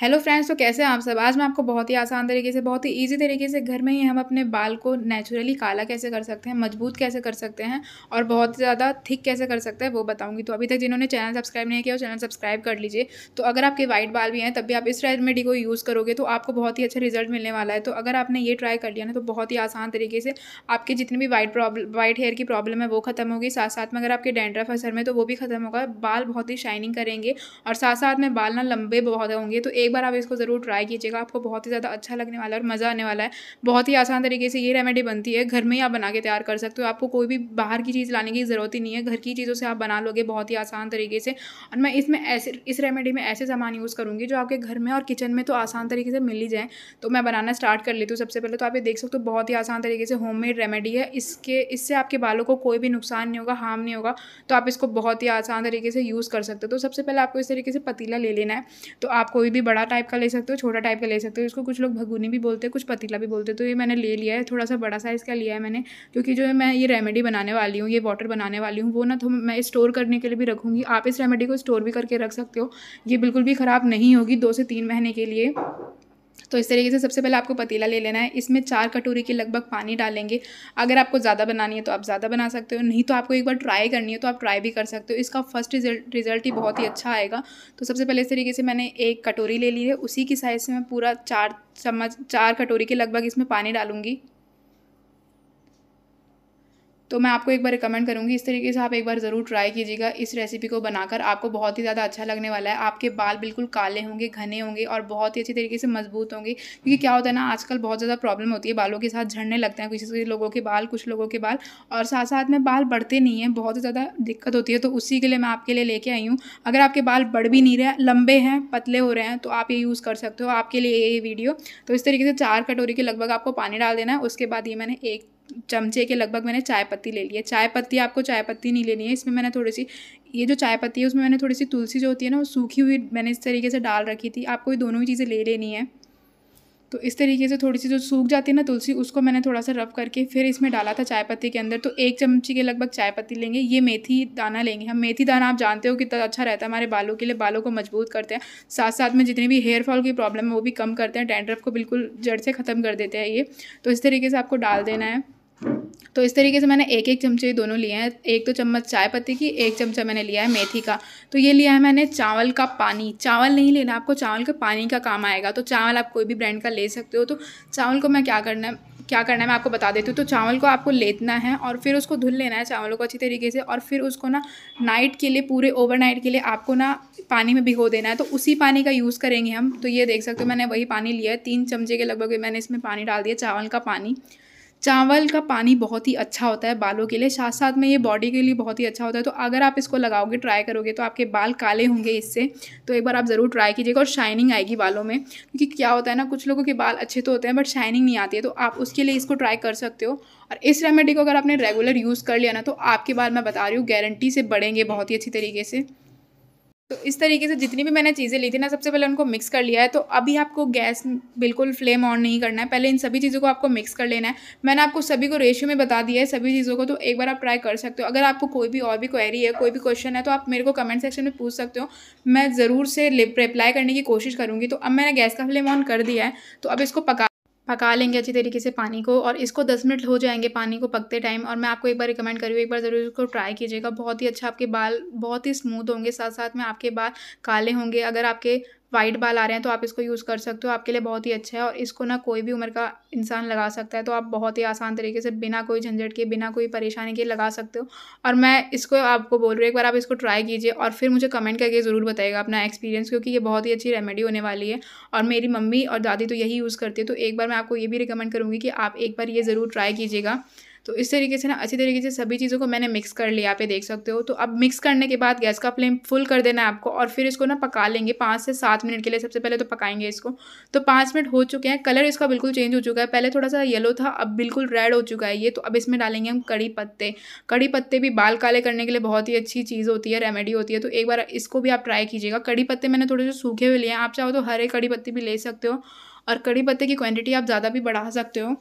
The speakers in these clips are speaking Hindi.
हेलो फ्रेंड्स तो कैसे हैं आप सब आज मैं आपको बहुत ही आसान तरीके से बहुत ही इजी तरीके से घर में ही हम अपने बाल को नेचुरली काला कैसे कर सकते हैं मजबूत कैसे कर सकते हैं और बहुत ज़्यादा थिक कैसे कर सकते हैं वो बताऊंगी तो अभी तक जिन्होंने चैनल सब्सक्राइब नहीं किया वो चैनल सब्सक्राइब कर लीजिए तो अगर आपके वाइट बाल भी हैं तब भी आप इस रेमेडी को यूज़ करोगे तो आपको बहुत ही अच्छा रिजल्ट मिलने वाला है तो अगर आपने ये ट्राई कर लिया ना तो बहुत ही आसान तरीके से आपके जितनी भी वाइट प्रॉब्लम वाइट हेयर की प्रॉब्लम है वो खत्म होगी साथ साथ में अगर आपके डेंड्रफ असर में तो वो भी खत्म होगा बाल बहुत ही शाइनिंग करेंगे और साथ साथ में बाल ना लंबे बहुत होंगे तो एक बार आप इसको ज़रूर ट्राई कीजिएगा आपको बहुत ही ज़्यादा अच्छा लगने वाला है और मज़ा आने वाला है बहुत ही आसान तरीके से ये रेमेडी बनती है घर में ही आप बना के तैयार कर सकते हो आपको कोई भी बाहर की चीज़ लाने की ज़रूरत ही नहीं है घर की चीज़ों से आप बना लोगे बहुत ही आसान तरीके से और मैं इसमें ऐसे इस रेमेडी में ऐसे सामान यूज़ करूँगी जो आपके घर में और किचन में तो आसान तरीके से मिल ही जाए तो मैं बनाना स्टार्ट कर लेती हूँ सबसे पहले तो आप ये देख सकते हो बहुत ही आसान तरीके से होम रेमेडी है इसके इससे आपके बालों को कोई भी नुकसान नहीं होगा हार्म नहीं होगा तो आप इसको बहुत ही आसान तरीके से यूज़ कर सकते हो तो सबसे पहले आपको इस तरीके से पतीला ले लेना है तो आप कोई भी बड़ा टाइप का ले सकते हो छोटा टाइप का ले सकते हो इसको कुछ लोग भगूनी भी बोलते हैं कुछ पतीला भी बोलते हैं तो ये मैंने ले लिया है थोड़ा सा बड़ा साइज़ का लिया है मैंने क्योंकि जो मैं ये रेमेडी बनाने वाली हूँ ये वाटर बनाने वाली हूँ वो ना तो मैं स्टोर करने के लिए भी रखूँगी आप इस रेमेडी को स्टोर भी करके रख सकते हो ये बिल्कुल भी ख़राब नहीं होगी दो से तीन महीने के लिए तो इस तरीके से सबसे पहले आपको पतीला ले लेना है इसमें चार कटोरी के लगभग पानी डालेंगे अगर आपको ज़्यादा बनानी है तो आप ज़्यादा बना सकते हो नहीं तो आपको एक बार ट्राई करनी है तो आप ट्राई भी कर सकते हो इसका फर्स्ट रिजल्ट ही बहुत ही अच्छा आएगा तो सबसे पहले इस तरीके से मैंने एक कटोरी ले ली है उसी की साइज़ से मैं पूरा चार चम्मच चार कटोरी के लगभग इसमें पानी डालूंगी तो मैं आपको एक बार रिकमेंड करूँगी इस तरीके से आप एक बार ज़रूर ट्राई कीजिएगा इस रेसिपी को बनाकर आपको बहुत ही ज़्यादा अच्छा लगने वाला है आपके बाल बिल्कुल काले होंगे घने होंगे और बहुत ही अच्छी तरीके से मजबूत होंगे क्योंकि क्या होता है ना आजकल बहुत ज़्यादा प्रॉब्लम होती है बालों के साथ झड़ने लगते हैं कुछ लोगों के बाल कुछ लोगों के बाल और साथ साथ में बाल बढ़ते नहीं हैं बहुत ज़्यादा दिक्कत होती है तो उसी के लिए मैं आपके लिए लेके आई हूँ अगर आपके बाल बढ़ भी नहीं रहे लंबे हैं पतले हो रहे हैं तो आप ये यूज़ कर सकते हो आपके लिए ये वीडियो तो इस तरीके से चार कटोरी के लगभग आपको पानी डाल देना है उसके बाद ये मैंने एक चमचे के लगभग मैंने चाय पत्ती ले ली है चाय पत्ती आपको चाय पत्ती नहीं लेनी है इसमें मैंने थोड़ी सी ये जो चाय पत्ती है उसमें मैंने थोड़ी सी तुलसी जो होती है ना वो सूखी हुई मैंने इस तरीके से डाल रखी थी आपको ये दोनों ही चीज़ें ले लेनी है तो इस तरीके से थोड़ी सी जो सूख जाती है ना तुलसी उसको मैंने थोड़ा सा रब करके फिर इसमें डाला था चाय पत्ती के अंदर तो एक चमची के लगभग चाय पत्ती लेंगे ये मेथी दाना लेंगे हम मेथी दाना आप जानते हो कितना अच्छा रहता है हमारे बालों के लिए बालों को मजबूत करते हैं साथ साथ में जितनी भी हेयर फॉल की प्रॉब्लम है वो भी कम करते हैं डैंड्रफ को बिल्कुल जड़ से ख़त्म कर देते हैं ये तो इस तरीके से आपको डाल देना है तो इस तरीके से मैंने एक एक चमचे दोनों लिए हैं एक तो चम्मच चाय पत्ती की एक चमचा मैंने लिया है मेथी का तो ये लिया है मैंने चावल का पानी चावल नहीं लेना आपको चावल के पानी का काम आएगा तो चावल आप कोई भी ब्रांड का ले सकते हो तो चावल को मैं क्या करना है क्या करना है मैं आपको बता देती हूँ तो चावल को आपको लेतना है और फिर उसको धुल लेना है चावलों को अच्छी तरीके से और फिर उसको ना नाइट के लिए पूरे ओवरनाइट के लिए आपको ना पानी में भिगो देना है तो उसी पानी का यूज़ करेंगे हम तो ये देख सकते हो मैंने वही पानी लिया है तीन चमचे के लगभग मैंने इसमें पानी डाल दिया चावल का पानी चावल का पानी बहुत ही अच्छा होता है बालों के लिए साथ साथ में ये बॉडी के लिए बहुत ही अच्छा होता है तो अगर आप इसको लगाओगे ट्राई करोगे तो आपके बाल काले होंगे इससे तो एक बार आप ज़रूर ट्राई कीजिएगा और शाइनिंग आएगी बालों में क्योंकि क्या होता है ना कुछ लोगों के बाल अच्छे तो होते हैं बट शाइनिंग नहीं आती है तो आप उसके लिए इसको ट्राई कर सकते हो और इस रेमेडी को अगर आपने रेगुलर यूज़ कर लिया ना तो आपके बाल मैं बता रही हूँ गारंटी से बढ़ेंगे बहुत ही अच्छी तरीके से तो इस तरीके से जितनी भी मैंने चीज़ें ली थी ना सबसे पहले उनको मिक्स कर लिया है तो अभी आपको गैस बिल्कुल फ्लेम ऑन नहीं करना है पहले इन सभी चीज़ों को आपको मिक्स कर लेना है मैंने आपको सभी को रेशियो में बता दिया है सभी चीज़ों को तो एक बार आप ट्राई कर सकते हो अगर आपको कोई भी और भी क्वेरी है कोई भी क्वेश्चन है तो आप मेरे को कमेंट सेक्शन में पूछ सकते हो मैं ज़रूर से रिप्लाई करने की कोशिश करूँगी तो अब मैंने गैस का फ्लेम ऑन कर दिया है तो अब इसको पका पका लेंगे अच्छी तरीके से पानी को और इसको दस मिनट हो जाएंगे पानी को पकते टाइम और मैं आपको एक बार रिकमेंड करूँ एक बार ज़रूर इसको ट्राई कीजिएगा बहुत ही अच्छा आपके बाल बहुत ही स्मूथ होंगे साथ साथ में आपके बाल काले होंगे अगर आपके वाइट बाल आ रहे हैं तो आप इसको यूज़ कर सकते हो आपके लिए बहुत ही अच्छा है और इसको ना कोई भी उम्र का इंसान लगा सकता है तो आप बहुत ही आसान तरीके से बिना कोई झंझट के बिना कोई परेशानी के लगा सकते हो और मैं इसको आपको बोल रही हूँ एक बार आप इसको ट्राई कीजिए और फिर मुझे कमेंट करके ज़रूर बताएगा अपना एक्सपीरियंस क्योंकि ये बहुत ही अच्छी रेमेडी होने वाली है और मेरी मम्मी और दादी तो यही यूज़ करती है तो एक बार मैं आपको ये भी रिकमेंड करूँगी कि आप एक बार ये ज़रूर ट्राई कीजिएगा तो इस तरीके से ना अच्छी तरीके से सभी चीज़ों को मैंने मिक्स कर लिया आप ये देख सकते हो तो अब मिक्स करने के बाद गैस का फ्लेम फुल कर देना है आपको और फिर इसको ना पका लेंगे पाँच से सात मिनट के लिए सबसे पहले तो पकाएंगे इसको तो पाँच मिनट हो चुके हैं कलर इसका बिल्कुल चेंज हो चुका है पहले थोड़ा सा येलो था अब बिल्कुल रेड हो चुका है ये तो अब इसमें डालेंगे हम कड़ी पत्ते कड़ी पत्ते भी बाल काले करने के लिए बहुत ही अच्छी चीज़ होती है रेमेडी होती है तो एक बार इसको भी आप ट्राई कीजिएगा कड़ी पत्ते मैंने थोड़े से सूखे हुए लिए हैं आप चाहो तो हरे कड़ी पत्ते भी ले सकते हो और कड़ी पत्ते की क्वांटिटी आप ज़्यादा भी बढ़ा सकते हो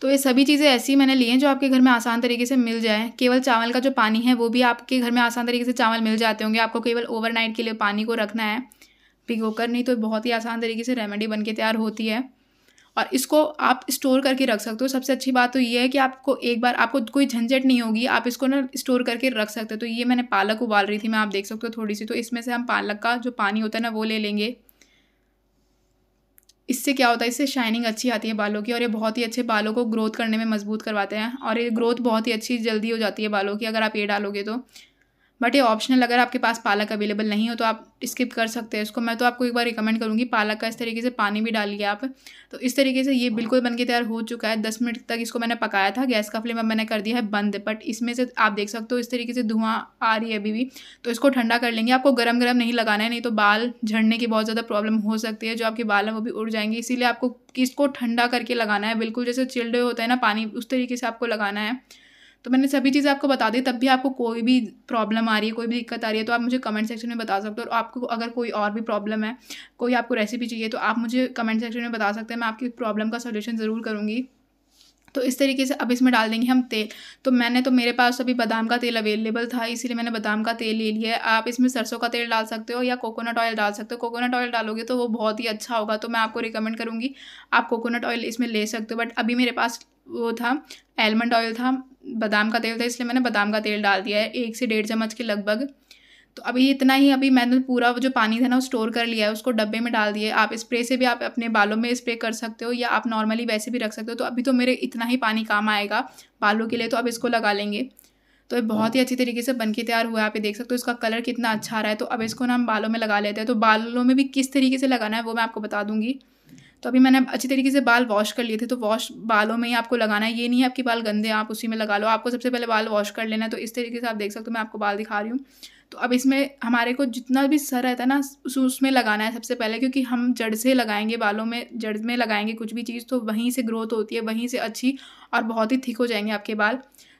तो ये सभी चीज़ें ऐसी मैंने ली हैं जो आपके घर में आसान तरीके से मिल जाएँ केवल चावल का जो पानी है वो भी आपके घर में आसान तरीके से चावल मिल जाते होंगे आपको केवल ओवरनाइट के लिए पानी को रखना है भिगोकर नहीं तो बहुत ही आसान तरीके से रेमेडी बन के तैयार होती है और इसको आप स्टोर करके रख सकते हो सबसे अच्छी बात तो ये है कि आपको एक बार आपको कोई झंझट नहीं होगी आप इसको ना स्टोर करके रख सकते हो तो ये मैंने पालक उबाल रही थी मैं आप देख सकते हो थोड़ी सी तो इसमें से हम पालक का जो पानी होता है ना वो ले लेंगे इससे क्या होता है इससे शाइनिंग अच्छी आती है बालों की और ये बहुत ही अच्छे बालों को ग्रोथ करने में मजबूत करवाते हैं और ये ग्रोथ बहुत ही अच्छी जल्दी हो जाती है बालों की अगर आप ये डालोगे तो बट ये ऑप्शनल अगर आपके पास पालक अवेलेबल नहीं हो तो आप स्किप कर सकते हैं इसको मैं तो आपको एक बार रिकमेंड करूँगी पालक का इस तरीके से पानी भी डालिए आप तो इस तरीके से ये बिल्कुल बन के तैयार हो चुका है दस मिनट तक इसको मैंने पकाया था गैस का फ्लेम अब मैंने कर दिया है बंद बट इसमें से आप देख सकते हो इस तरीके से धुआं आ रही है अभी भी तो इसको ठंडा कर लेंगे आपको गर्म गर्म नहीं लगाना है नहीं तो बाल झड़ने की बहुत ज़्यादा प्रॉब्लम हो सकती है जो आपके बाल हैं वो भी उड़ जाएंगे इसीलिए आपको इसको ठंडा करके लगाना है बिल्कुल जैसे चिल्डे होता है ना पानी उस तरीके से आपको लगाना है तो मैंने सभी चीज़ें आपको बता दी तब भी आपको कोई भी प्रॉब्लम आ रही है कोई भी दिक्कत आ रही है तो आप मुझे कमेंट सेक्शन में बता सकते हो और आपको अगर कोई और भी प्रॉब्लम है कोई आपको रेसिपी चाहिए तो आप मुझे कमेंट सेक्शन में बता सकते हैं मैं आपकी प्रॉब्लम का सोल्यूशन ज़रूर करूँगी तो इस तरीके से अब इसमें डाल देंगे हम तेल तो मैंने तो मेरे पास अभी बादाम का तेल अवेलेबल था इसीलिए मैंने बादाम का तेल ले लिया है आप इसमें सरसों का तेल डाल सकते हो या कोकोनट ऑयल डाल सकते हो कोकोनट ऑयल डालोगे तो वो बहुत ही अच्छा होगा तो मैं आपको रिकमेंड करूँगी आप कोकोनट ऑयल इसमें ले सकते हो बट अभी मेरे पास वो था एलमंड ऑयल था बादाम का तेल था इसलिए मैंने बादाम का तेल डाल दिया है एक से डेढ़ चम्मच के लगभग तो अभी इतना ही अभी मैंने पूरा जो पानी था ना वो स्टोर कर लिया है उसको डब्बे में डाल दिए आप स्प्रे से भी आप अपने बालों में स्प्रे कर सकते हो या आप नॉर्मली वैसे भी रख सकते हो तो अभी तो मेरे इतना ही पानी काम आएगा बालों के लिए तो अब इसको लगा लेंगे तो ये बहुत ही अच्छी तरीके से बन के तैयार हुआ है आप ये देख सकते हो इसका कलर कितना अच्छा आ रहा है तो अब इसको ना हम बालों में लगा लेते हैं तो बालों में भी किस तरीके से लगाना है वो मैं आपको बता दूंगी तो अभी मैंने अच्छी तरीके से बाल वॉश कर लिए थे तो वॉश बालों में ही आपको लगाना है ये नहीं है आपके बाल गंदे आप उसी में लगा लो आपको सबसे पहले बाल वॉश कर लेना है तो इस तरीके से आप देख सकते हो मैं आपको बाल दिखा रही हूँ तो अब इसमें हमारे को जितना भी सर रहता है ना उसमें लगाना है सबसे पहले क्योंकि हम जड़ से लगाएंगे बालों में जड़ में लगाएंगे कुछ भी चीज़ तो वहीं से ग्रोथ होती है वहीं से अच्छी और बहुत ही थिक हो जाएंगे आपके बाल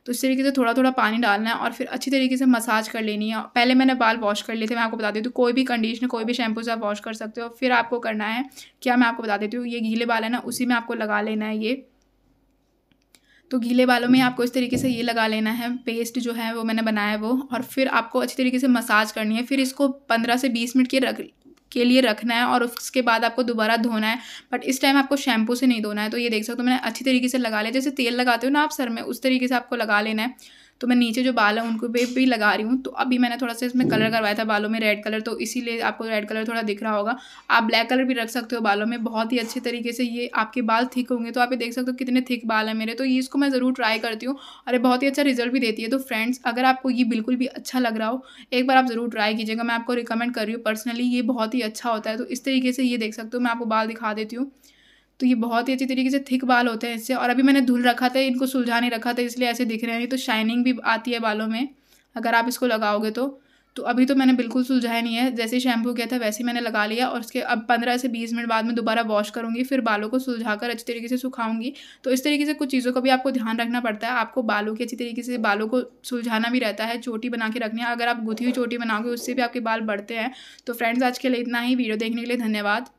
तो इस तरीके से थोड़ा थोड़ा पानी डालना है और फिर अच्छी तरीके से मसाज कर लेनी है पहले मैंने बाल वॉश कर लिए थे मैं आपको बता देती हूँ तो कोई भी कंडीशनर कोई भी शैम्पू से आप वॉश कर सकते हो फिर आपको करना है क्या मैं आपको बता देती हूँ ये गीले बाल है ना उसी में आपको लगा लेना है ये तो गीले बालों में आपको इस तरीके से ये लगा लेना है पेस्ट जो है वो मैंने बनाया है वो और फिर आपको अच्छी तरीके से मसाज करनी है फिर इसको पंद्रह से बीस मिनट के रख के लिए रखना है और उसके बाद आपको दोबारा धोना है बट इस टाइम आपको शैम्पू से नहीं धोना है तो ये देख सकते हो तो मैंने अच्छी तरीके से लगा लिया जैसे तेल लगाते हो ना आप सर में उस तरीके से आपको लगा लेना है तो मैं नीचे जो बाल है उनको पे भी लगा रही हूँ तो अभी मैंने थोड़ा सा इसमें कलर करवाया था बालों में रेड कलर तो इसीलिए आपको रेड कलर थोड़ा दिख रहा होगा आप ब्लैक कलर भी रख सकते हो बालों में बहुत ही अच्छे तरीके से ये आपके बाल थिक होंगे तो आप ये देख सकते हो कितने थिक बाल हैं मेरे तो ये इसको मैं ज़रूर ट्राई करती हूँ और ये बहुत ही अच्छा रिजल्ट भी देती है तो फ्रेंड्स अगर आपको ये बिल्कुल भी अच्छा लग रहा हो एक बार आप ज़रूर ट्राई कीजिएगा मैं आपको रिकमेंड कर रही हूँ पर्सनली ये बहुत ही अच्छा होता है तो इस तरीके से ये देख सकते हो मैं आपको बाल दिखा देती हूँ तो ये बहुत ही अच्छी तरीके से थिक बाल होते हैं इससे और अभी मैंने धुल रखा था इनको सुलझा नहीं रखा था इसलिए ऐसे दिख रहे हैं नहीं तो शाइनिंग भी आती है बालों में अगर आप इसको लगाओगे तो तो अभी तो मैंने बिल्कुल सुलझाया नहीं है जैसे शैम्पू किया था वैसे ही मैंने लगा लिया और उसके अब पंद्रह से बीस मिनट बाद में दोबारा वॉश करूँगी फिर बालों को सुलझा कर अच्छी तरीके से सुखाऊंगी तो इस तरीके से कुछ चीज़ों का भी आपको ध्यान रखना पड़ता है आपको बालों की अच्छी तरीके से बालों को सुलझाना भी रहता है चोटी बना के रखनी है अगर आप गुथी हुई चोटी बनाओगे उससे भी आपके बाल बढ़ते हैं तो फ्रेंड्स आज के लिए इतना ही वीडियो देखने के लिए धन्यवाद